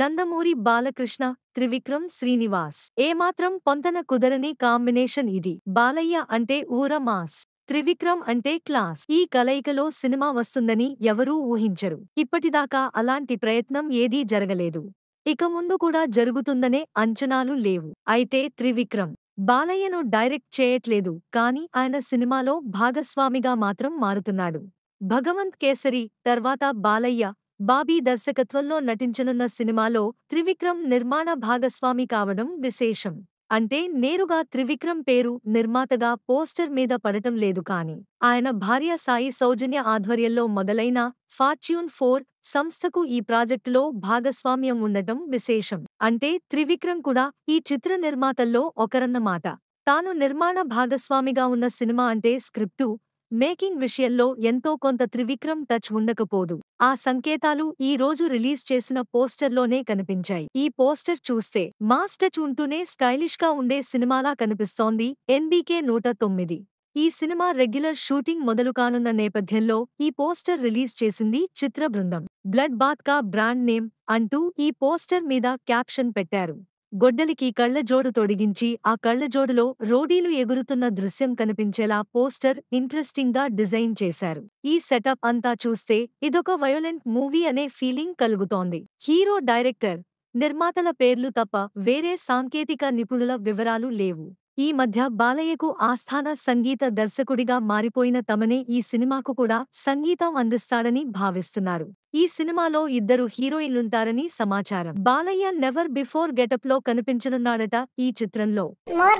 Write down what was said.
నందమూరి బాలకృష్ణ త్రివిక్రమ్ శ్రీనివాస్ ఏమాత్రం పొంతన కుదరని కాంబినేషన్ ఇది బాలయ్య అంటే ఊర మాస్ త్రివిక్రమ్ అంటే క్లాస్ ఈ కలయికలో సినిమా వస్తుందని ఎవరూ ఊహించరు ఇప్పటిదాకా అలాంటి ప్రయత్నం ఏదీ జరగలేదు ఇక ముందు కూడా జరుగుతుందనే అంచనాలు లేవు అయితే త్రివిక్రమ్ బాలయ్యను డైరెక్ట్ చేయట్లేదు కాని ఆయన సినిమాలో భాగస్వామిగా మాత్రం మారుతున్నాడు భగవంత్ కేసరి తర్వాత బాలయ్య బాబీ దర్శకత్వంలో నటించనున్న సినిమాలో త్రివిక్రమ్ నిర్మాణ భాగస్వామి కావడం విశేషం అంటే నేరుగా త్రివిక్రమ్ పేరు నిర్మాతగా పోస్టర్ మీద పడటం లేదు కాని ఆయన భార్య సాయి సౌజన్య ఆధ్వర్యంలో మొదలైన ఫార్చ్యూన్ ఫోర్ సంస్థకు ఈ ప్రాజెక్టులో భాగస్వామ్యం ఉండటం విశేషం అంటే త్రివిక్రమ్ కూడా ఈ చిత్ర నిర్మాతల్లో ఒకరన్నమాట తాను నిర్మాణ భాగస్వామిగా ఉన్న సినిమా అంటే స్క్రిప్టు మేకింగ్ విషయంలో ఎంతో కొంత త్రివిక్రమ్ టచ్ ఉండకపోదు ఆ సంకేతాలు ఈ రోజు రిలీజ్ చేసిన పోస్టర్లోనే కనిపించాయి ఈ పోస్టర్ చూస్తే మాస్ టచ్ ఉంటూనే స్టైలిష్గా ఉండే సినిమాలా కనిపిస్తోంది ఎన్బీకే నూట తొమ్మిది ఈ సినిమా రెగ్యులర్ షూటింగ్ మొదలు కానున్న నేపథ్యంలో ఈ పోస్టర్ రిలీజ్ చేసింది చిత్ర బృందం బ్లడ్ బాత్ కా బ్రాండ్ నేమ్ అంటూ ఈ పోస్టర్ మీద క్యాప్షన్ పెట్టారు గొడ్డలికి కళ్లజోడు తొడిగించి ఆ కళ్లజోడులో రోడీలు ఎగురుతున్న దృశ్యం కనిపించేలా పోస్టర్ ఇంట్రెస్టింగ్ గా డిజైన్ చేశారు ఈ సెటప్ అంతా చూస్తే ఇదొక వయోలెంట్ మూవీ అనే ఫీలింగ్ కలుగుతోంది హీరో డైరెక్టర్ నిర్మాతల పేర్లు తప్ప వేరే సాంకేతిక నిపుణుల వివరాలు లేవు ఈ మధ్య బాలయ్యకు ఆస్థాన సంగీత దర్శకుడిగా మారిపోయిన తమనే ఈ సినిమాకు కూడా సంగీతం అందిస్తాడని భావిస్తున్నారు ఈ సినిమాలో ఇద్దరు హీరోయిన్లుంటారని సమాచారం బాలయ్య నెవర్ బిఫోర్ గెటప్ లో కనిపించనున్నాడట ఈ చిత్రంలో